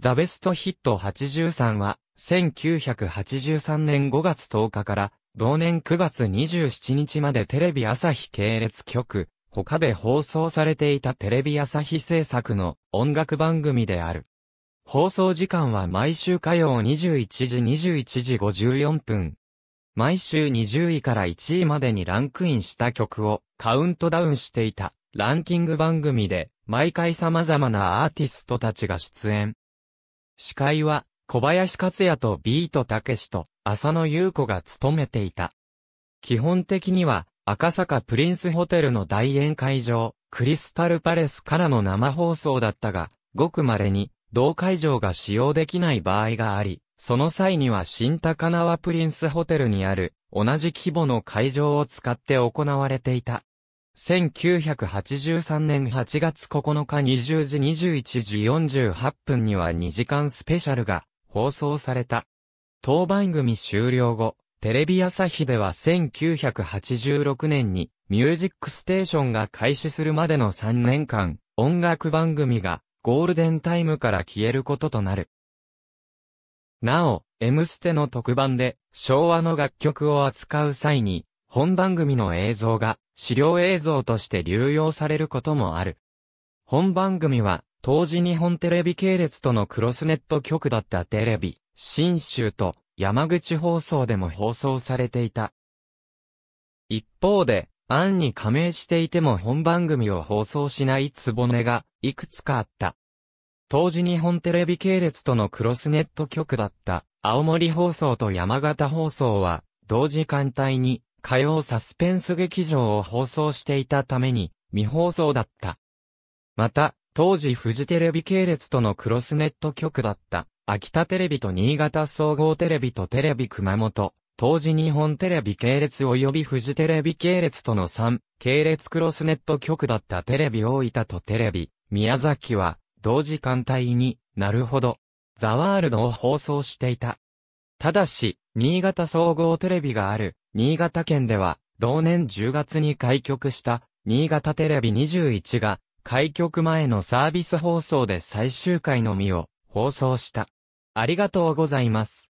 ザ・ベストヒット83は、1983年5月10日から、同年9月27日までテレビ朝日系列局、他で放送されていたテレビ朝日制作の音楽番組である。放送時間は毎週火曜21時21時54分。毎週20位から1位までにランクインした曲をカウントダウンしていたランキング番組で毎回様々なアーティストたちが出演。司会は、小林克也とビートたけしと、浅野優子が務めていた。基本的には、赤坂プリンスホテルの大宴会場、クリスタルパレスからの生放送だったが、ごく稀に、同会場が使用できない場合があり、その際には新高輪プリンスホテルにある、同じ規模の会場を使って行われていた。1983年8月9日20時21時48分には2時間スペシャルが放送された。当番組終了後、テレビ朝日では1986年にミュージックステーションが開始するまでの3年間、音楽番組がゴールデンタイムから消えることとなる。なお、M ステの特番で昭和の楽曲を扱う際に、本番組の映像が資料映像として流用されることもある。本番組は、当時日本テレビ系列とのクロスネット局だったテレビ、新州と山口放送でも放送されていた。一方で、案に加盟していても本番組を放送しないつぼねが、いくつかあった。当時日本テレビ系列とのクロスネット局だった、青森放送と山形放送は、同時間帯に火曜サスペンス劇場を放送していたために未放送だった。また、当時フジテレビ系列とのクロスネット局だった秋田テレビと新潟総合テレビとテレビ熊本、当時日本テレビ系列及びフジテレビ系列との3系列クロスネット局だったテレビ大分とテレビ宮崎は同時間帯になるほどザワールドを放送していた。ただし、新潟総合テレビがある新潟県では、同年10月に開局した、新潟テレビ21が、開局前のサービス放送で最終回のみを放送した。ありがとうございます。